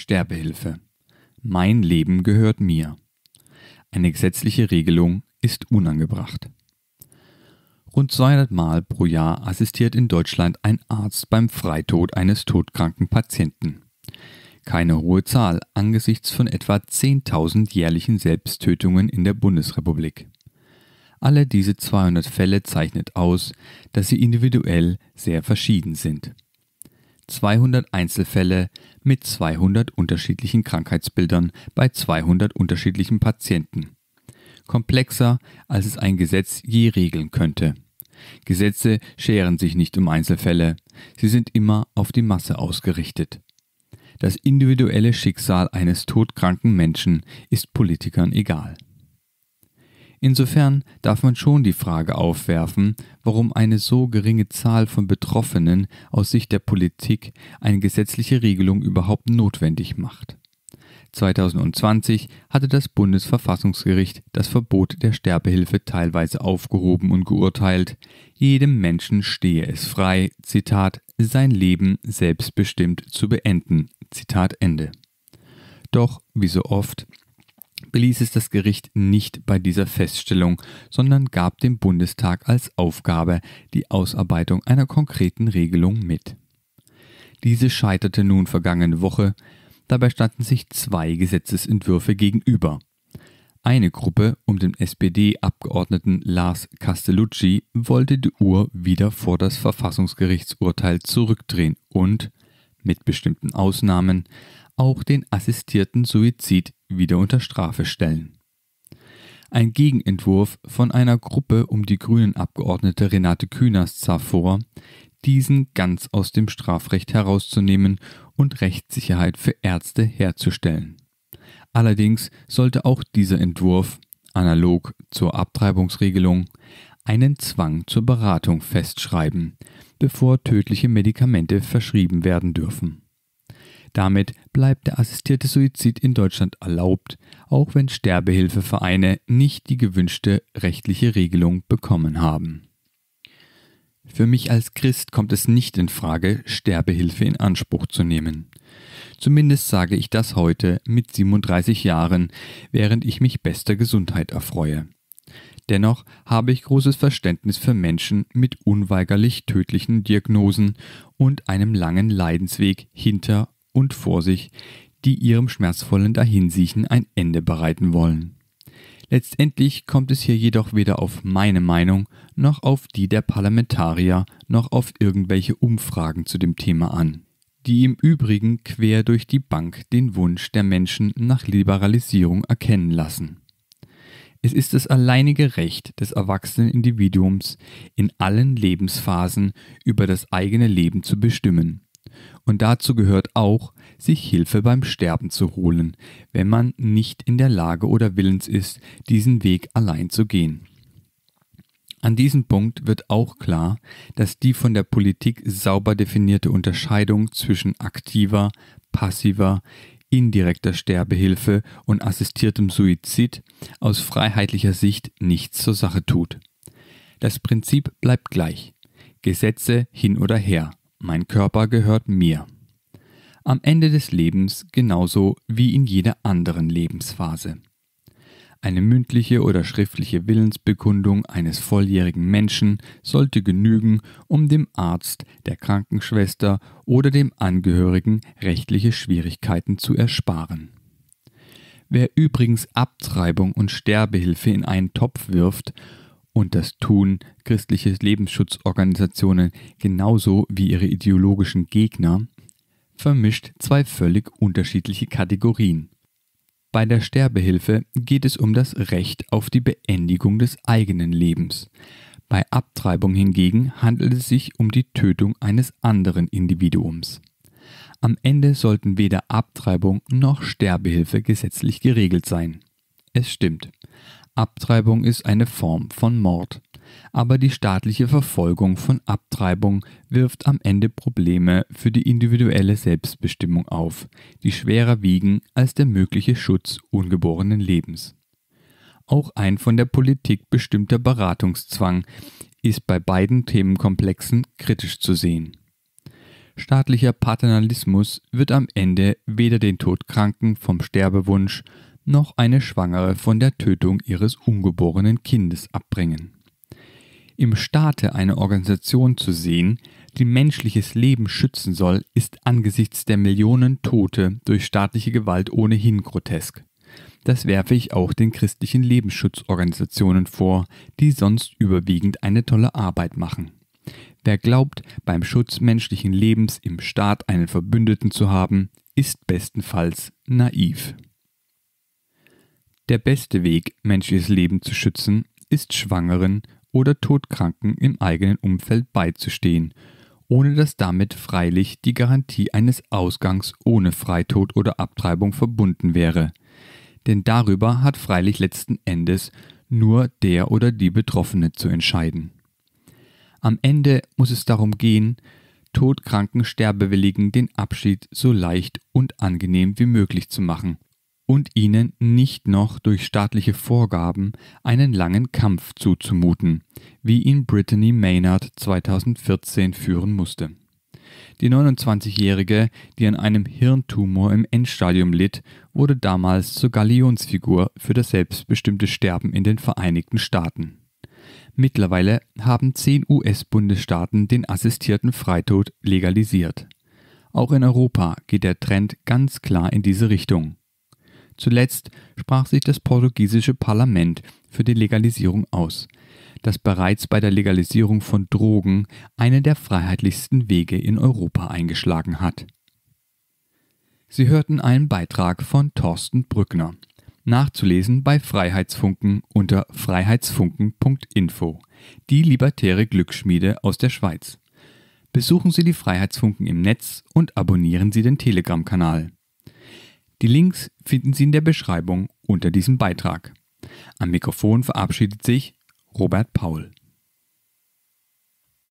Sterbehilfe. Mein Leben gehört mir. Eine gesetzliche Regelung ist unangebracht. Rund 200 Mal pro Jahr assistiert in Deutschland ein Arzt beim Freitod eines todkranken Patienten. Keine hohe Zahl angesichts von etwa 10.000 jährlichen Selbsttötungen in der Bundesrepublik. Alle diese 200 Fälle zeichnet aus, dass sie individuell sehr verschieden sind. 200 Einzelfälle mit 200 unterschiedlichen Krankheitsbildern bei 200 unterschiedlichen Patienten. Komplexer, als es ein Gesetz je regeln könnte. Gesetze scheren sich nicht um Einzelfälle, sie sind immer auf die Masse ausgerichtet. Das individuelle Schicksal eines todkranken Menschen ist Politikern egal. Insofern darf man schon die Frage aufwerfen, warum eine so geringe Zahl von Betroffenen aus Sicht der Politik eine gesetzliche Regelung überhaupt notwendig macht. 2020 hatte das Bundesverfassungsgericht das Verbot der Sterbehilfe teilweise aufgehoben und geurteilt, jedem Menschen stehe es frei, Zitat, sein Leben selbstbestimmt zu beenden, Zitat Ende. Doch, wie so oft, beließ es das Gericht nicht bei dieser Feststellung, sondern gab dem Bundestag als Aufgabe die Ausarbeitung einer konkreten Regelung mit. Diese scheiterte nun vergangene Woche, dabei standen sich zwei Gesetzesentwürfe gegenüber. Eine Gruppe um den SPD-Abgeordneten Lars Castellucci wollte die Uhr wieder vor das Verfassungsgerichtsurteil zurückdrehen und, mit bestimmten Ausnahmen, auch den assistierten Suizid wieder unter Strafe stellen. Ein Gegenentwurf von einer Gruppe um die grünen Abgeordnete Renate Künast sah vor, diesen ganz aus dem Strafrecht herauszunehmen und Rechtssicherheit für Ärzte herzustellen. Allerdings sollte auch dieser Entwurf, analog zur Abtreibungsregelung, einen Zwang zur Beratung festschreiben, bevor tödliche Medikamente verschrieben werden dürfen. Damit bleibt der assistierte Suizid in Deutschland erlaubt, auch wenn Sterbehilfevereine nicht die gewünschte rechtliche Regelung bekommen haben. Für mich als Christ kommt es nicht in Frage, Sterbehilfe in Anspruch zu nehmen. Zumindest sage ich das heute mit 37 Jahren, während ich mich bester Gesundheit erfreue. Dennoch habe ich großes Verständnis für Menschen mit unweigerlich tödlichen Diagnosen und einem langen Leidensweg hinter und vor sich, die ihrem schmerzvollen Dahinsiechen ein Ende bereiten wollen. Letztendlich kommt es hier jedoch weder auf meine Meinung noch auf die der Parlamentarier noch auf irgendwelche Umfragen zu dem Thema an, die im Übrigen quer durch die Bank den Wunsch der Menschen nach Liberalisierung erkennen lassen. Es ist das alleinige Recht des erwachsenen Individuums, in allen Lebensphasen über das eigene Leben zu bestimmen und dazu gehört auch, sich Hilfe beim Sterben zu holen, wenn man nicht in der Lage oder willens ist, diesen Weg allein zu gehen. An diesem Punkt wird auch klar, dass die von der Politik sauber definierte Unterscheidung zwischen aktiver, passiver, indirekter Sterbehilfe und assistiertem Suizid aus freiheitlicher Sicht nichts zur Sache tut. Das Prinzip bleibt gleich. Gesetze hin oder her. Mein Körper gehört mir. Am Ende des Lebens genauso wie in jeder anderen Lebensphase. Eine mündliche oder schriftliche Willensbekundung eines volljährigen Menschen sollte genügen, um dem Arzt, der Krankenschwester oder dem Angehörigen rechtliche Schwierigkeiten zu ersparen. Wer übrigens Abtreibung und Sterbehilfe in einen Topf wirft und das tun christliche Lebensschutzorganisationen genauso wie ihre ideologischen Gegner, vermischt zwei völlig unterschiedliche Kategorien. Bei der Sterbehilfe geht es um das Recht auf die Beendigung des eigenen Lebens. Bei Abtreibung hingegen handelt es sich um die Tötung eines anderen Individuums. Am Ende sollten weder Abtreibung noch Sterbehilfe gesetzlich geregelt sein. Es stimmt. Abtreibung ist eine Form von Mord. Aber die staatliche Verfolgung von Abtreibung wirft am Ende Probleme für die individuelle Selbstbestimmung auf, die schwerer wiegen als der mögliche Schutz ungeborenen Lebens. Auch ein von der Politik bestimmter Beratungszwang ist bei beiden Themenkomplexen kritisch zu sehen. Staatlicher Paternalismus wird am Ende weder den Todkranken vom Sterbewunsch noch eine Schwangere von der Tötung ihres ungeborenen Kindes abbringen. Im Staate eine Organisation zu sehen, die menschliches Leben schützen soll, ist angesichts der Millionen Tote durch staatliche Gewalt ohnehin grotesk. Das werfe ich auch den christlichen Lebensschutzorganisationen vor, die sonst überwiegend eine tolle Arbeit machen. Wer glaubt, beim Schutz menschlichen Lebens im Staat einen Verbündeten zu haben, ist bestenfalls naiv. Der beste Weg, menschliches Leben zu schützen, ist Schwangeren oder Todkranken im eigenen Umfeld beizustehen, ohne dass damit freilich die Garantie eines Ausgangs ohne Freitod oder Abtreibung verbunden wäre. Denn darüber hat freilich letzten Endes nur der oder die Betroffene zu entscheiden. Am Ende muss es darum gehen, todkranken Sterbewilligen den Abschied so leicht und angenehm wie möglich zu machen und ihnen nicht noch durch staatliche Vorgaben einen langen Kampf zuzumuten, wie ihn Brittany Maynard 2014 führen musste. Die 29-Jährige, die an einem Hirntumor im Endstadium litt, wurde damals zur Galionsfigur für das selbstbestimmte Sterben in den Vereinigten Staaten. Mittlerweile haben zehn US-Bundesstaaten den assistierten Freitod legalisiert. Auch in Europa geht der Trend ganz klar in diese Richtung. Zuletzt sprach sich das portugiesische Parlament für die Legalisierung aus, das bereits bei der Legalisierung von Drogen einen der freiheitlichsten Wege in Europa eingeschlagen hat. Sie hörten einen Beitrag von Thorsten Brückner. Nachzulesen bei Freiheitsfunken unter freiheitsfunken.info. Die libertäre Glücksschmiede aus der Schweiz. Besuchen Sie die Freiheitsfunken im Netz und abonnieren Sie den Telegram-Kanal. Die Links finden Sie in der Beschreibung unter diesem Beitrag. Am Mikrofon verabschiedet sich Robert Paul.